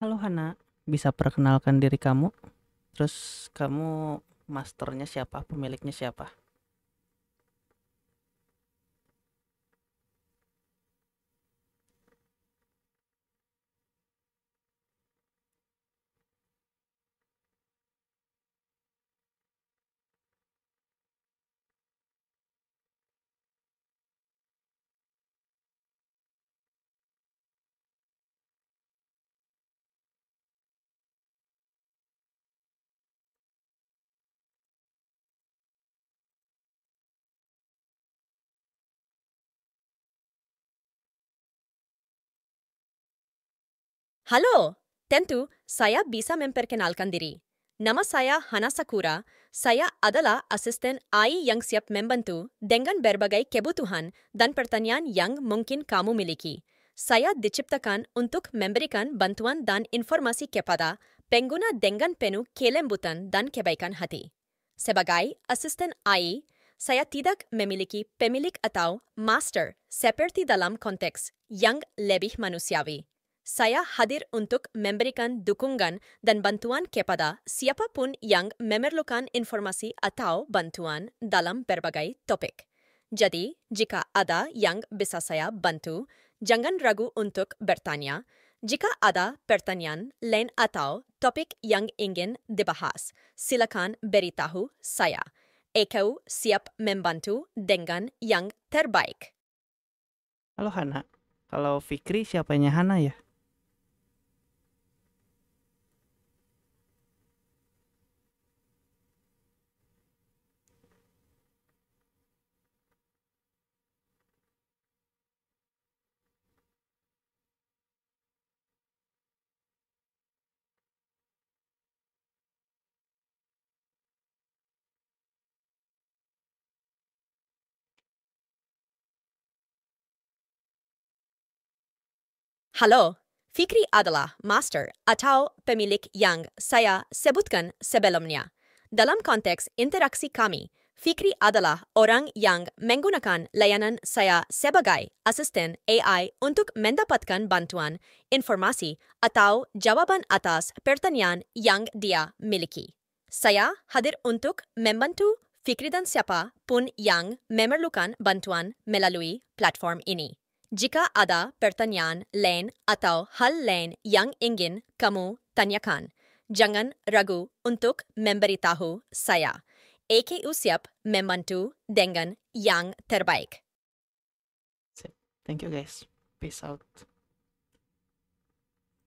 Halo Hana, bisa perkenalkan diri kamu? Terus kamu masternya siapa, pemiliknya siapa? Halo! Tentu, saya bisa memperkenalkan diri. Nama saya Hana Sakura. Saya adalah asisten AI yang siap membantu dengan berbagai kebutuhan dan pertanyaan yang mungkin kamu miliki. Saya diciptakan untuk memberikan bantuan dan informasi kepada pengguna dengan penuh kelembutan dan kebaikan hati. Sebagai asisten AI, saya tidak memiliki pemilik atau master seperti dalam konteks yang lebih manusiawi. saya hadir untuk memberikan dukungan dan bantuan kepada siapapun yang memerlukan informasi atau bantuan dalam berbagai topik. Jadi, jika ada yang bisa saya bantu, jangan ragu untuk bertanya. Jika ada pertanyaan lain atau topik yang ingin dibahas, silakan beritahu saya. Eko siap membantu dengan yang terbaik. Halo Hana, kalau Fikri siapanya Hana ya? Halo, Fikri adalah master atau pemilik yang saya sebutkan sebelumnya. Dalam konteks interaksi kami, Fikri adalah orang yang menggunakan layanan saya sebagai asisten AI untuk mendapatkan bantuan, informasi, atau jawaban atas pertanyaan yang dia miliki. Saya hadir untuk membantu Fikri dan siapa pun yang memerlukan bantuan melalui platform ini. Jika ada pertanyaan lain atau hal lain yang ingin kamu tanyakan, jangan ragu untuk memberitahu saya. Aku siap membantu dengan yang terbaik. Thank you guys. Peace out.